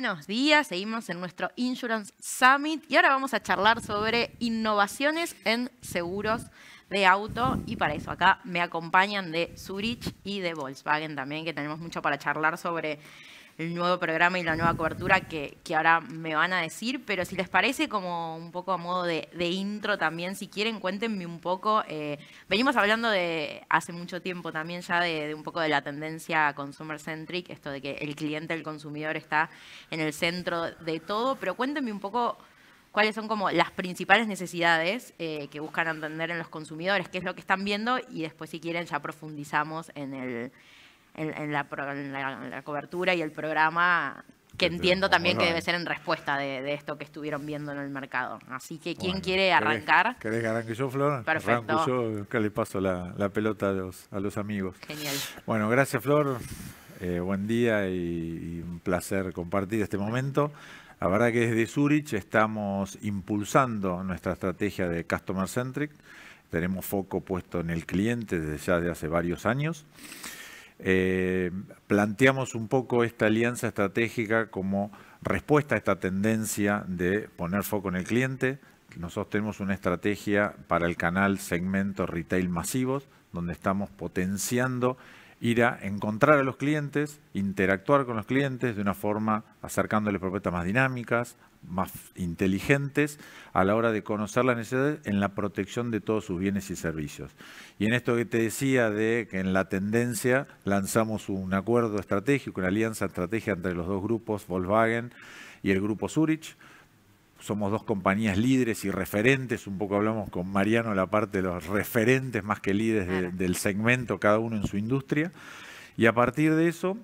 buenos días. Seguimos en nuestro Insurance Summit y ahora vamos a charlar sobre innovaciones en seguros de auto y para eso acá me acompañan de Zurich y de Volkswagen también, que tenemos mucho para charlar sobre el nuevo programa y la nueva cobertura que, ahora me van a decir, pero si les parece como un poco a modo de, intro también, si quieren cuéntenme un poco, eh, venimos hablando de hace mucho tiempo también ya de, un poco de la tendencia consumer centric, esto de que el cliente, el consumidor está en el centro de todo, pero cuéntenme un poco cuáles son como las principales necesidades eh, que buscan entender en los consumidores, qué es lo que están viendo y después si quieren ya profundizamos en el en, la, cobertura y el programa, que entiendo también que debe eh. ser en respuesta de, esto que estuvieron viendo en el mercado. Así que, ¿quién quiere arrancar? ¿Querés, que arranque yo, Flor? Perfecto. Arranco yo, que le paso la, pelota a los, amigos. Genial. Bueno, gracias, Flor. Eh, buen día y, y un placer compartir este momento. La verdad que desde Zurich estamos impulsando nuestra estrategia de Customer Centric. Tenemos foco puesto en el cliente desde ya de hace varios años. Eh, planteamos un poco esta alianza estratégica como respuesta a esta tendencia de poner foco en el cliente. Nosotros tenemos una estrategia para el canal segmento retail masivos, donde estamos potenciando ir a encontrar a los clientes, interactuar con los clientes de una forma acercándoles propuestas más dinámicas, más inteligentes a la hora de conocer la necesidad en la protección de todos sus bienes y servicios. Y en esto que te decía de que en la tendencia lanzamos un acuerdo estratégico, una alianza estratégica entre los dos grupos, Volkswagen y el grupo Zurich. Somos dos compañías líderes y referentes, un poco hablamos con Mariano la parte de los referentes más que líderes del segmento, cada uno en su industria. Y a partir de eso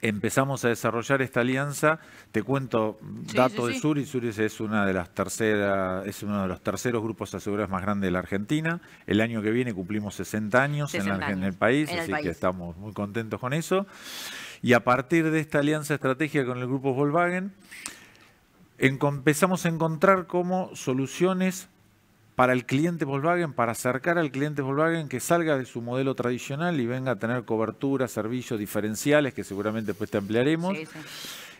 empezamos a desarrollar esta alianza. Te cuento dato datos de Suris. Suris es una de las terceras, es uno de los terceros grupos aseguradores más grandes de la Argentina. El año que viene cumplimos 60 años, en, el país, así que estamos muy contentos con eso. Y a partir de esta alianza estratégica con el grupo Volkswagen, empezamos a encontrar como soluciones para el cliente Volkswagen, para acercar al cliente Volkswagen que salga de su modelo tradicional y venga a tener cobertura, servicios diferenciales que seguramente después te ampliaremos.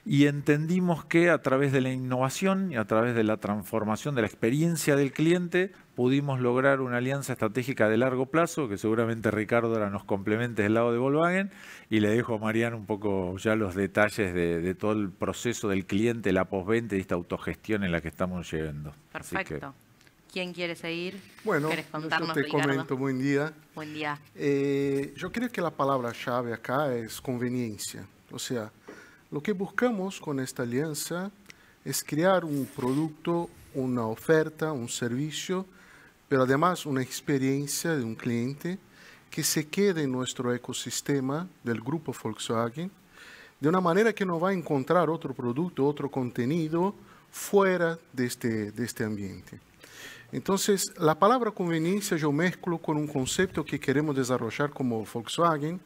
Y entendimos que a través de la innovación y a través de la transformación de la experiencia del cliente pudimos lograr una alianza estratégica de largo plazo, que seguramente Ricardo ahora nos complemente del lado de Volkswagen, y le dejo a Mariano un poco ya los detalles de, todo el proceso del cliente, la 20 y esta autogestión en la que estamos llegando. Perfecto. ¿Quién quiere seguir? Bueno, te comento, buen día. Buen día. Eh, yo creo que la palabra clave acá es conveniencia. O sea, lo que buscamos con esta alianza es crear un producto, una oferta, un servicio, pero además una experiencia de un cliente que se quede en nuestro ecosistema del grupo Volkswagen, de una manera que no va a encontrar otro producto, otro contenido fuera de este, de este ambiente. Entonces, la palabra conveniencia yo mezclo con un concepto que queremos desarrollar como Volkswagen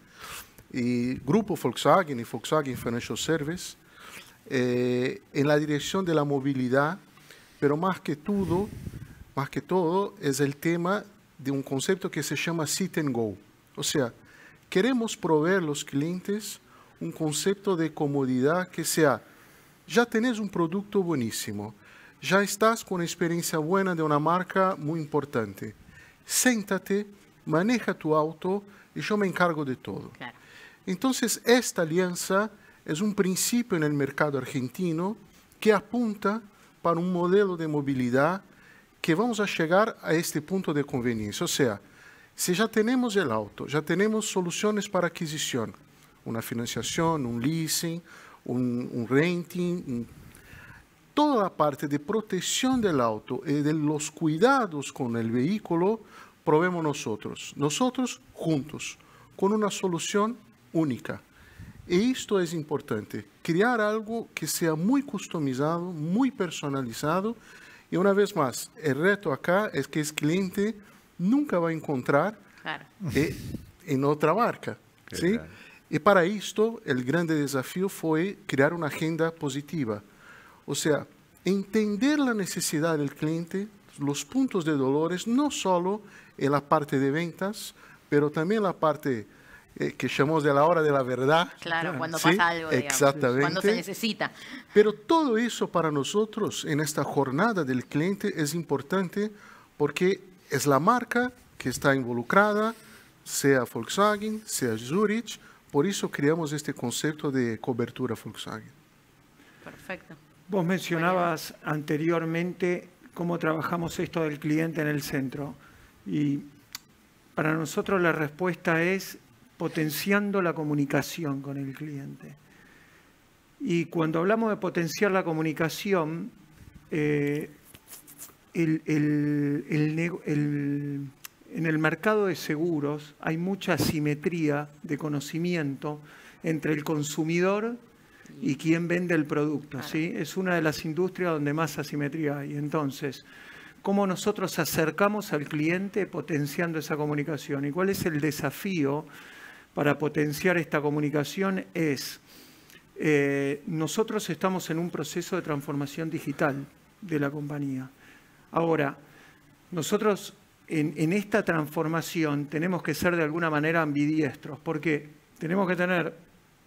y Grupo Volkswagen y Volkswagen Financial Service eh, en la dirección de la movilidad, pero más que todo, más que todo es el tema de un concepto que se llama sit and go. O sea, queremos proveer a los clientes un concepto de comodidad que sea, ya tenés un producto buenísimo, já estás com uma experiência boa de uma marca muito importante. Senta-te, maneja tu auto e eu me encargo de tudo. Então, esta aliança é um princípio no mercado argentino que apunta para um modelo de mobilidade que vamos a chegar a este ponto de conveniência. Ou seja, se já temos o auto, já temos soluções para aquisição, uma financiação, um leasing, um, um renting, um toda la parte de protección del auto y de los cuidados con el vehículo probemos nosotros, nosotros juntos, con una solución única. Y esto es importante, crear algo que sea muy customizado, muy personalizado. Y una vez más, el reto acá es que el cliente nunca va a encontrar eh, en otra barca. Y para esto, el grande desafío fue crear una agenda positiva. O sea, entender la necesidad del cliente, los puntos de dolores, no solo en la parte de ventas, pero también la parte eh, que llamamos de la hora de la verdad. Claro, cuando pasa algo, cuando se necesita. Pero todo eso para nosotros en esta jornada del cliente es importante porque es la marca que está involucrada, sea Volkswagen, sea Zurich, por eso creamos este concepto de cobertura Volkswagen. Perfecto. Vos mencionabas anteriormente cómo trabajamos esto del cliente en el centro y para nosotros la respuesta es potenciando la comunicación con el cliente. Y cuando hablamos de potenciar la comunicación, eh, en el mercado de seguros hay mucha asimetría de conocimiento entre el consumidor y quién vende el producto. ¿sí? Es una de las industrias donde más asimetría hay. Entonces, ¿cómo nosotros acercamos al cliente potenciando esa comunicación? ¿Y cuál es el desafío para potenciar esta comunicación? Es, eh, nosotros estamos en un proceso de transformación digital de la compañía. Ahora, nosotros en, esta transformación tenemos que ser de alguna manera ambidiestros, porque tenemos que tener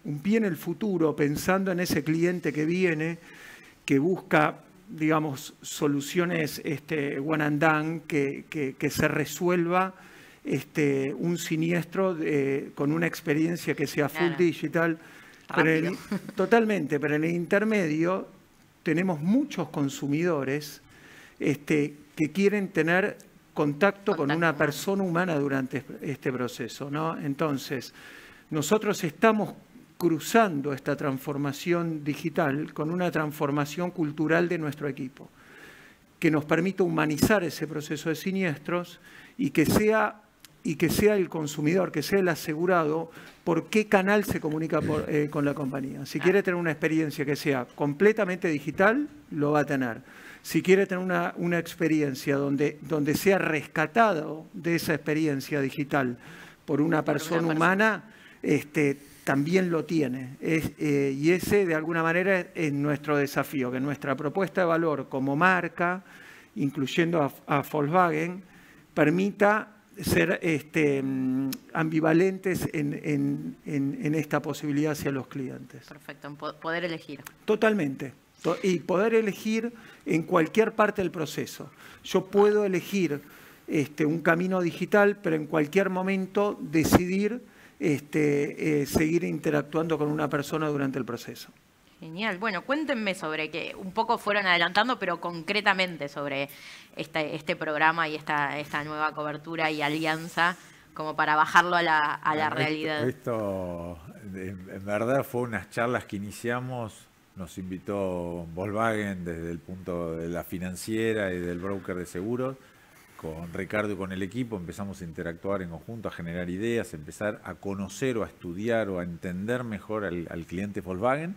un pie en el futuro, pensando en ese cliente que viene, que busca, digamos, soluciones este, one and done, que, que, se resuelva este, un siniestro eh, con una experiencia que sea full digital. totalmente, pero en el intermedio tenemos muchos consumidores este, que quieren tener contacto, contacto, con una persona humana durante este, este proceso. ¿no? Entonces, nosotros estamos cruzando esta transformación digital con una transformación cultural de nuestro equipo, que nos permita humanizar ese proceso de siniestros y que sea y que sea el consumidor, que sea el asegurado, por qué canal se comunica eh, con la compañía. Si quiere tener una experiencia que sea completamente digital, lo va a tener. Si quiere tener una, una experiencia donde, donde sea rescatado de esa experiencia digital por una persona humana, este, también lo tiene. Eh, y ese, de alguna manera, es, nuestro desafío, que nuestra propuesta de valor como marca, incluyendo a, Volkswagen, permita ser este, mm, ambivalentes en, esta posibilidad hacia los clientes. Perfecto, poder elegir. Totalmente. Y poder elegir en cualquier parte del proceso. Yo puedo elegir este, un camino digital, pero en cualquier momento decidir este, eh, seguir interactuando con una persona durante el proceso. Genial. Bueno, cuéntenme sobre que un poco fueron adelantando, pero concretamente sobre este, este programa y esta, esta nueva cobertura y alianza, como para bajarlo a la, a la realidad. Esto, esto, en verdad, fue unas charlas que iniciamos. Nos invitó Volkswagen desde el punto de la financiera y del broker de seguros con Ricardo y con el equipo empezamos a interactuar en conjunto, a generar ideas, empezar a conocer o a estudiar o a entender mejor al, cliente Volkswagen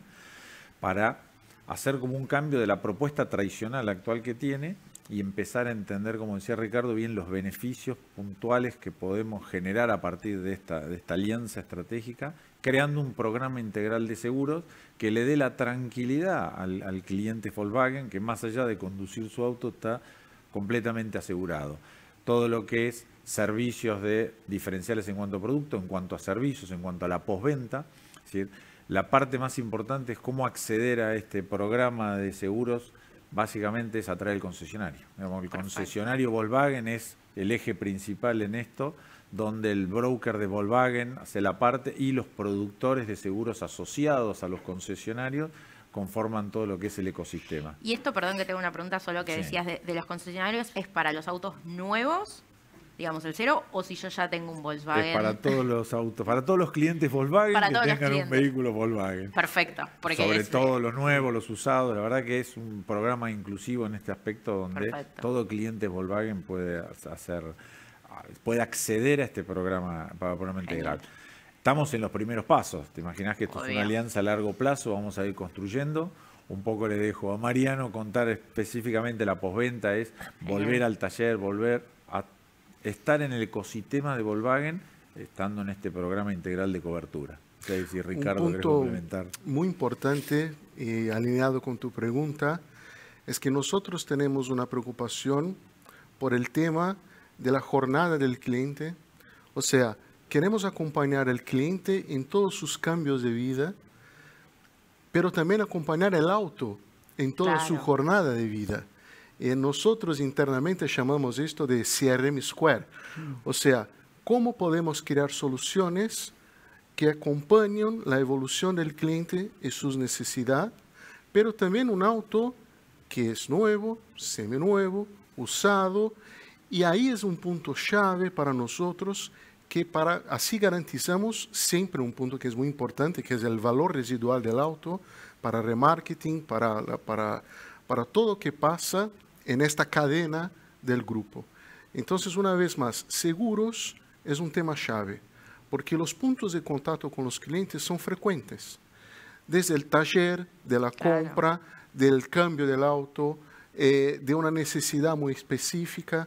para hacer como un cambio de la propuesta tradicional actual que tiene y empezar a entender, como decía Ricardo, bien los beneficios puntuales que podemos generar a partir de esta, alianza estratégica, creando un programa integral de seguros que le dé la tranquilidad al, al cliente Volkswagen, que más allá de conducir su auto está completamente asegurado. Todo lo que es servicios de diferenciales en cuanto a producto, en cuanto a servicios, en cuanto a la postventa. La parte más importante es cómo acceder a este programa de seguros, básicamente es atraer al concesionario. El concesionario Volkswagen es el eje principal en esto, donde el broker de Volkswagen hace la parte y los productores de seguros asociados a los concesionarios conforman todo lo que es el ecosistema. Y esto, perdón que tengo una pregunta, solo que decías de, los concesionarios, ¿es para los autos nuevos digamos, el cero, o si yo ya tengo un Volkswagen. Es para todos los autos, para todos los clientes Volkswagen que tengan un vehículo Volkswagen. Perfecto. Sobre todo eh, los nuevos, los usados, la verdad que es un programa inclusivo en este aspecto donde todo cliente Volkswagen puede hacer, puede acceder a este programa para programa integral estamos en los primeros pasos. ¿Te imaginas que esto es una alianza a largo plazo? Vamos a ir construyendo. Un poco le dejo a Mariano contar específicamente la posventa, es volver al taller, volver a estar en el ecosistema de Volkswagen, estando en este programa integral de cobertura. Sí, Ricardo, Un punto complementar. muy importante, y eh, alineado con tu pregunta, es que nosotros tenemos una preocupación por el tema de la jornada del cliente. O sea, queremos acompañar al cliente en todos sus cambios de vida, pero también acompañar el auto en toda su jornada de vida. Eh, nosotros internamente llamamos esto de CRM Square, o sea, cómo podemos crear soluciones que acompañen la evolución del cliente y sus necesidades, pero también un auto que es nuevo, seminuevo, usado, y ahí es un punto clave para nosotros que para así garantizamos siempre un punto que es muy importante, que es el valor residual del auto para remarketing, para, para, para todo lo que pasa en esta cadena del grupo. Entonces, una vez más, seguros es un tema clave, porque los puntos de contacto con los clientes son frecuentes, desde el taller, de la compra, del cambio del auto, eh, de una necesidad muy específica.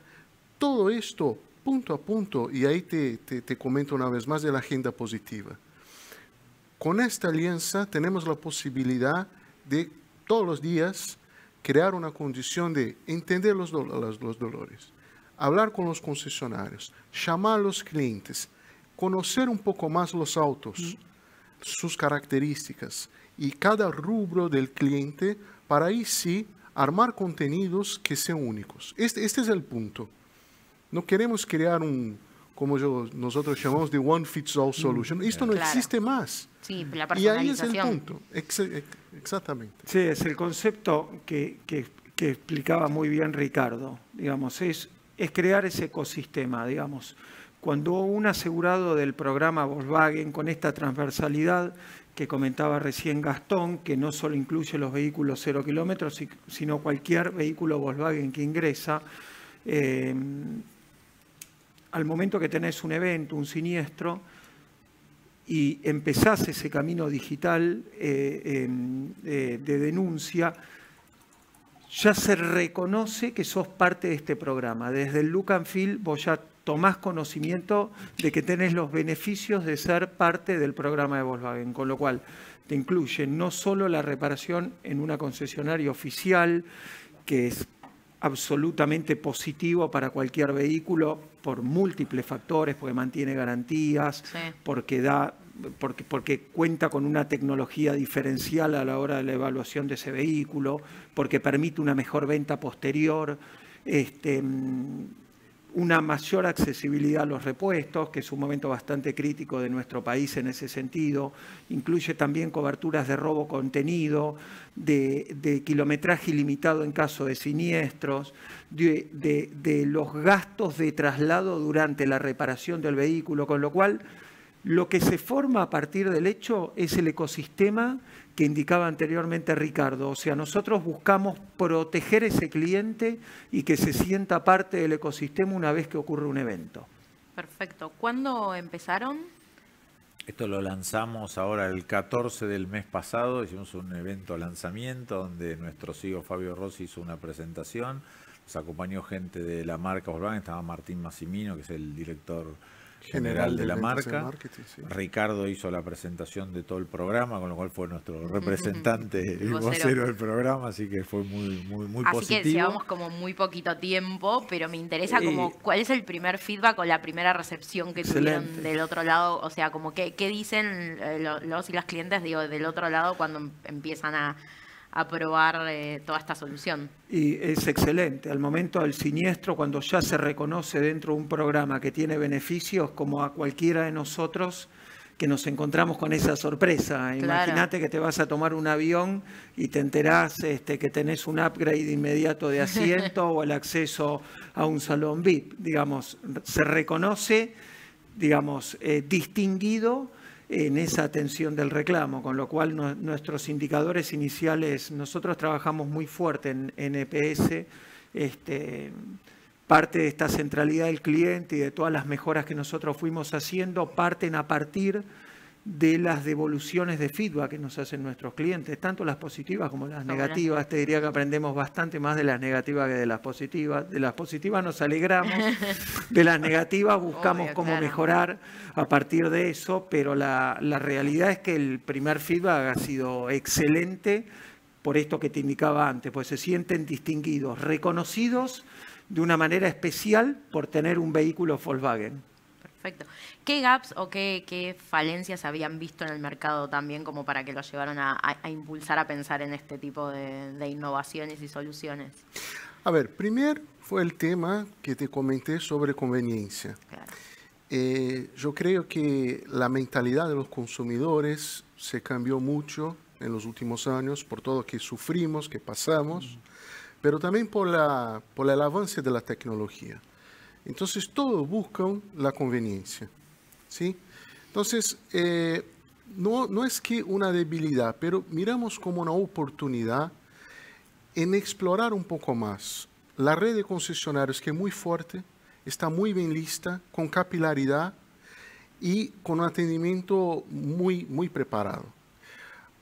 Todo esto punto a punto, y ahí te, te, comento una vez más de la agenda positiva. Con esta alianza tenemos la posibilidad de todos los días crear una condición de entender los, los, dolores, hablar con los concesionarios, llamar a los clientes, conocer un poco más los autos, mm. sus características y cada rubro del cliente para ahí sí armar contenidos que sean únicos. Este, este es el punto. No queremos crear un, como nosotros llamamos, de one fits all mm, solution. Esto no existe más. Sí, la y ahí es el punto. exactamente. Sí, es el concepto que, explicaba muy bien Ricardo. Digamos, es, es crear ese ecosistema, digamos. Cuando un asegurado del programa Volkswagen con esta transversalidad que comentaba recién Gastón, que no solo incluye los vehículos cero kilómetros, sino cualquier vehículo Volkswagen que ingresa, eh, al momento que tenés un evento, un siniestro, y empezás ese camino digital eh, em, eh, de denuncia, ya se reconoce que sos parte de este programa. Desde el Look and Feel vos ya tomás conocimiento de que tenés los beneficios de ser parte del programa de Volkswagen, con lo cual te incluye no solo la reparación en una concesionaria oficial, que es absolutamente positivo para cualquier vehículo por múltiples factores, porque mantiene garantías, porque da porque, porque, cuenta con una tecnología diferencial a la hora de la evaluación de ese vehículo, porque permite una mejor venta posterior. Este, una mayor accesibilidad a los repuestos, que es un momento bastante crítico de nuestro país en ese sentido. Incluye también coberturas de robo contenido, de, kilometraje ilimitado en caso de siniestros, de los gastos de traslado durante la reparación del vehículo, con lo cual lo que se forma a partir del hecho es el ecosistema que indicaba anteriormente Ricardo. O sea, nosotros buscamos proteger ese cliente y que se sienta parte del ecosistema una vez que ocurre un evento. Perfecto. ¿Cuándo empezaron? Esto lo lanzamos ahora el 14 del mes pasado, hicimos un evento lanzamiento donde nuestro CEO Fabio Rossi hizo una presentación, nos acompañó gente de la marca Volkswagen, estaba Martín Massimino, que es el director general de, la marca. Ricardo hizo la presentación de todo el programa, con lo cual fue nuestro representante, y vocero. del programa, así que fue muy, muy, muy positivo. Así que llevamos como muy poquito tiempo, pero me interesa como cuál es el primer feedback o la primera recepción que tuvieron del otro lado, o sea, como qué, qué dicen eh, los y las clientes, digo, del otro lado cuando em-, empiezan a aprobar eh, toda esta solución. Y es excelente. Al momento del siniestro, cuando ya se reconoce dentro de un programa que tiene beneficios, como a cualquiera de nosotros, que nos encontramos con esa sorpresa. Imagínate que te vas a tomar un avión y te enterás este, que tenés un upgrade inmediato de asiento o el acceso a un salón VIP. Digamos, se reconoce, digamos, eh, distinguido en esa atención del reclamo, con lo cual nuestros indicadores iniciales, nosotros trabajamos muy fuerte en, NPS, EPS, este, parte de esta centralidad del cliente y de todas las mejoras que nosotros fuimos haciendo parten a partir de las devoluciones de feedback que nos hacen nuestros clientes, tanto las positivas como las negativas. Te diría que aprendemos bastante más de las negativas que de las positivas. De las positivas nos alegramos, de las negativas buscamos cómo mejorar a partir de eso, pero la, la realidad es que el primer feedback ha sido excelente por esto que te indicaba antes, pues se sienten distinguidos, reconocidos de una manera especial por tener un vehículo Volkswagen. ¿Qué gaps o qué, falencias habían visto en el mercado también como para que lo llevaron a, impulsar a pensar en este tipo de, innovaciones y soluciones? A ver, primero fue el tema que te comenté sobre conveniencia. Eh, yo creo que la mentalidad de los consumidores se cambió mucho en los últimos años por todo lo que sufrimos, que pasamos, pero también por el avance de la tecnología. Entonces todos buscan la conveniencia. ¿sí? Entonces, eh, no, no es que una debilidad, pero miramos como una oportunidad en explorar un poco más. La red de concesionarios, que es muy fuerte, está muy bien lista, con capilaridad y con un atendimiento muy, muy preparado.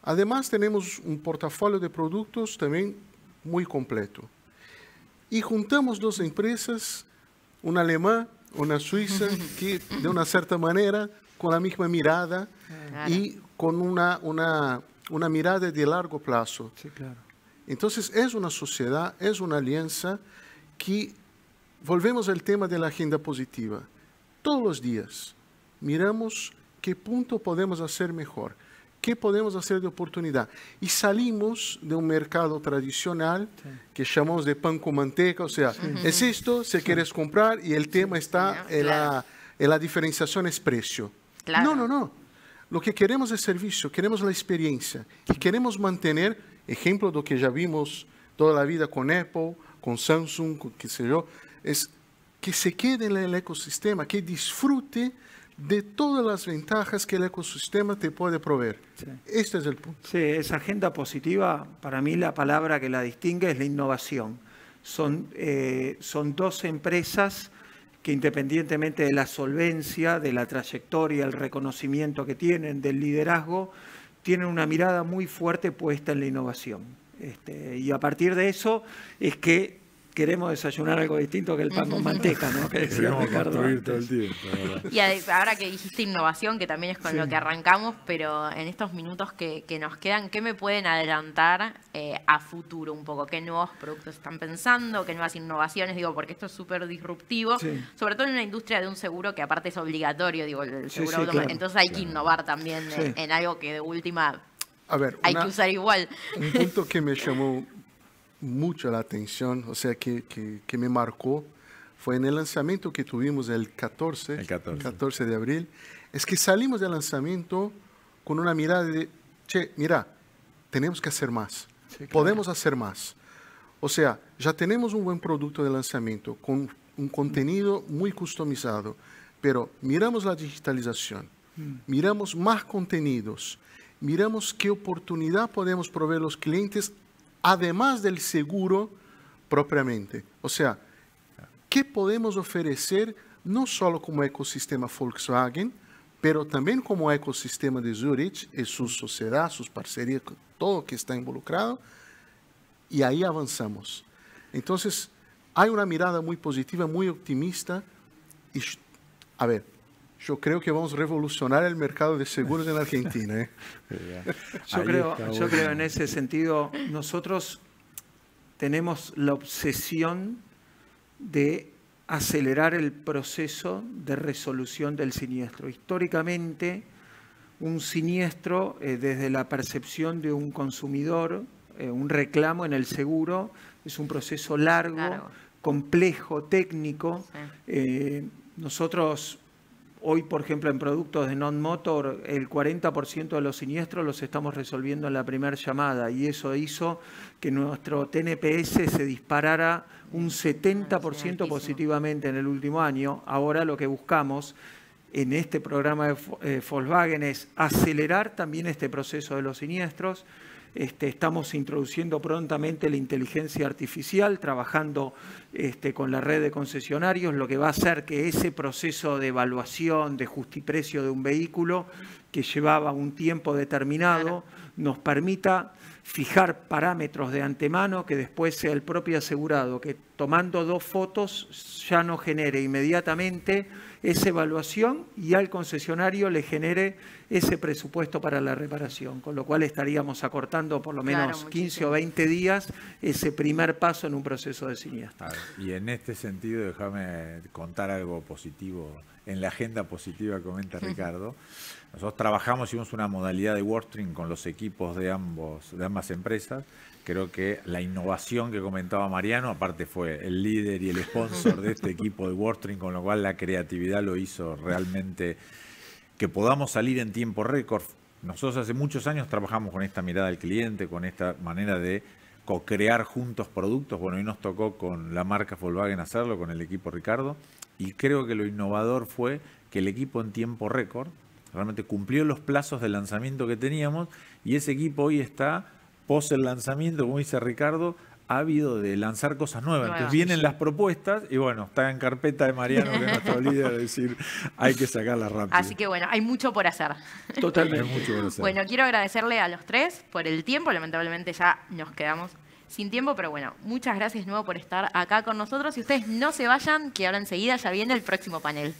Además, tenemos un portafolio de productos también muy completo. Y juntamos dos empresas un alemán, una suiza, que de una cierta manera, con la misma mirada y con una, una, una, mirada de largo plazo. Entonces es una sociedad, es una alianza que, volvemos al tema de la agenda positiva, todos los días miramos qué punto podemos hacer mejor. ¿Qué podemos hacer de oportunidad? Y salimos de un mercado tradicional que llamamos de pan con manteca, o sea, es esto, se quieres comprar y el tema está en, la, la, diferenciación es precio. No, no, no. Lo que queremos es servicio, queremos la experiencia y queremos mantener, ejemplo de lo que ya vimos toda la vida con Apple, con Samsung, con qué sé yo, es que se quede en el ecosistema, que disfrute de todas las ventajas que el ecosistema te puede proveer. Este es el punto. Sí, esa agenda positiva, para mí la palabra que la distingue es la innovación. Son, eh, son dos empresas que independientemente de la solvencia, de la trayectoria, el reconocimiento que tienen, del liderazgo, tienen una mirada muy fuerte puesta en la innovación. Este, y a partir de eso es que queremos desayunar algo distinto que el pan con manteca, ¿no? Que decíamos, Ricardo. y ahora que dijiste innovación, que también es con lo que arrancamos, pero en estos minutos que, nos quedan, ¿qué me pueden adelantar eh, a futuro un poco? ¿Qué nuevos productos están pensando? ¿Qué nuevas innovaciones? Digo, porque esto es súper disruptivo, sobre todo en una industria de un seguro que aparte es obligatorio, digo, el seguro Entonces hay que innovar también en, algo que de última hay que usar igual. Un punto que me llamó mucho la atención, o sea, que, que, me marcó, fue en el lanzamiento que tuvimos el 14, el 14. 14. de abril, es que salimos del lanzamiento con una mirada de, che, mira, tenemos que hacer más, podemos hacer más. O sea, ya tenemos un buen producto de lanzamiento con un contenido muy customizado, pero miramos la digitalización, mm. miramos más contenidos, miramos qué oportunidad podemos proveer los clientes además del seguro propriamente. O sea, ¿qué podemos ofrecer no solo como ecosistema Volkswagen, pero también como ecosistema de Zurich y su sociedad, sus parcerías, todo que está involucrado? Y ahí avanzamos. Entonces, hay una mirada muy positiva, muy optimista. Y, a ver, yo creo que vamos a revolucionar el mercado de seguros en Argentina. ¿eh? yo, creo, yo en ese sentido, nosotros tenemos la obsesión de acelerar el proceso de resolución del siniestro. Históricamente, un siniestro, eh, desde la percepción de un consumidor, eh, un reclamo en el seguro, es un proceso largo, complejo, técnico. nosotros Hoy, por ejemplo, en productos de non-motor, el 40% de los siniestros los estamos resolviendo en la primera llamada y eso hizo que nuestro TNPS se disparara un 70% positivamente en el último año. Ahora lo que buscamos en este programa de eh, Volkswagen es acelerar también este proceso de los siniestros, este, estamos introduciendo prontamente la inteligencia artificial, trabajando este, con la red de concesionarios, lo que va a hacer que ese proceso de evaluación de justiprecio de un vehículo que llevaba un tiempo determinado nos permita fijar parámetros de antemano que después sea el propio asegurado que tomando dos fotos ya no genere inmediatamente esa evaluación y al concesionario le genere ese presupuesto para la reparación, con lo cual estaríamos acortando por lo menos 15 o 20 días ese primer paso en un proceso de siniestro. Y en este sentido, déjame contar algo positivo en la agenda positiva, comenta Ricardo. Nosotros trabajamos, hicimos una modalidad de WordStream con los equipos de, ambos, de ambas empresas. Creo que la innovación que comentaba Mariano, aparte fue el líder y el sponsor de este equipo de WordStream, con lo cual la creatividad lo hizo realmente que podamos salir en tiempo récord. Nosotros hace muchos años trabajamos con esta mirada al cliente, con esta manera de co-crear juntos productos. Bueno, hoy nos tocó con la marca Volkswagen hacerlo, con el equipo Ricardo y creo que lo innovador fue que el equipo en tiempo récord realmente cumplió los plazos de lanzamiento que teníamos y ese equipo hoy está, pos el lanzamiento, como dice Ricardo, ávido de lanzar cosas nuevas. Entonces vienen las propuestas y bueno, está en carpeta de Mariano, que es nuestro líder, decir, hay que sacarlas rápido. Así que bueno, hay mucho por hacer. Totalmente. mucho por hacer. Bueno, quiero agradecerle a los tres por el tiempo, lamentablemente ya nos quedamos sin tiempo, pero bueno, muchas gracias nuevo por estar acá con nosotros. Y ustedes no se vayan, que ahora enseguida ya viene el próximo panel.